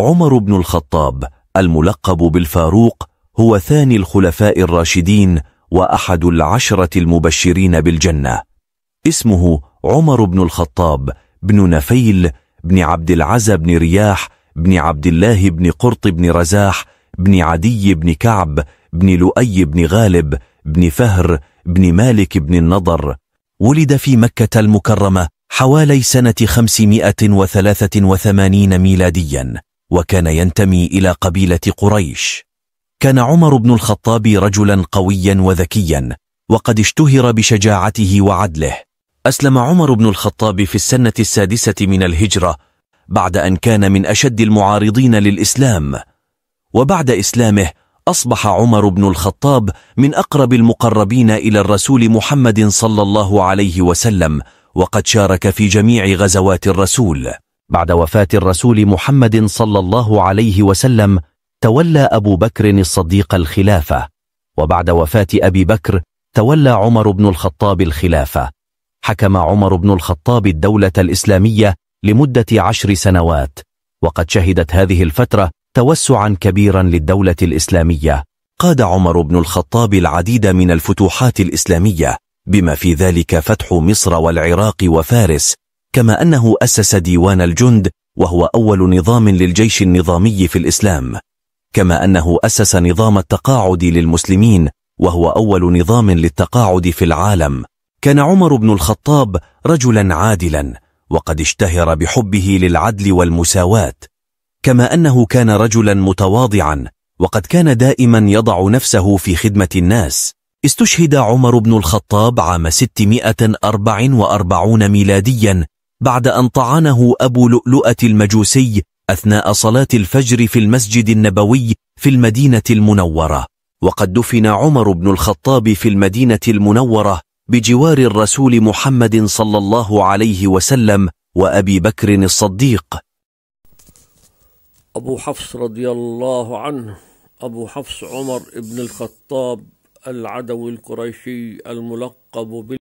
عمر بن الخطاب الملقب بالفاروق هو ثاني الخلفاء الراشدين وأحد العشرة المبشرين بالجنة اسمه عمر بن الخطاب بن نفيل بن عبد العزى بن رياح بن عبد الله بن قرط بن رزاح بن عدي بن كعب بن لؤي بن غالب بن فهر بن مالك بن النضر ولد في مكة المكرمة حوالي سنة 583 ميلاديا وكان ينتمي إلى قبيلة قريش كان عمر بن الخطاب رجلا قويا وذكيا وقد اشتهر بشجاعته وعدله أسلم عمر بن الخطاب في السنة السادسة من الهجرة بعد أن كان من أشد المعارضين للإسلام وبعد إسلامه أصبح عمر بن الخطاب من أقرب المقربين إلى الرسول محمد صلى الله عليه وسلم وقد شارك في جميع غزوات الرسول بعد وفاة الرسول محمد صلى الله عليه وسلم تولى أبو بكر الصديق الخلافة وبعد وفاة أبي بكر تولى عمر بن الخطاب الخلافة حكم عمر بن الخطاب الدولة الإسلامية لمدة عشر سنوات وقد شهدت هذه الفترة توسعا كبيرا للدولة الإسلامية قاد عمر بن الخطاب العديد من الفتوحات الإسلامية بما في ذلك فتح مصر والعراق وفارس كما أنه أسس ديوان الجند وهو أول نظام للجيش النظامي في الإسلام كما أنه أسس نظام التقاعد للمسلمين وهو أول نظام للتقاعد في العالم كان عمر بن الخطاب رجلا عادلا وقد اشتهر بحبه للعدل والمساواة كما أنه كان رجلا متواضعا وقد كان دائما يضع نفسه في خدمة الناس استشهد عمر بن الخطاب عام 644 ميلاديا بعد أن طعنه أبو لؤلؤة المجوسي أثناء صلاة الفجر في المسجد النبوي في المدينة المنورة وقد دفن عمر بن الخطاب في المدينة المنورة بجوار الرسول محمد صلى الله عليه وسلم وأبي بكر الصديق أبو حفص رضي الله عنه أبو حفص عمر بن الخطاب العدوي القريشي الملقب بال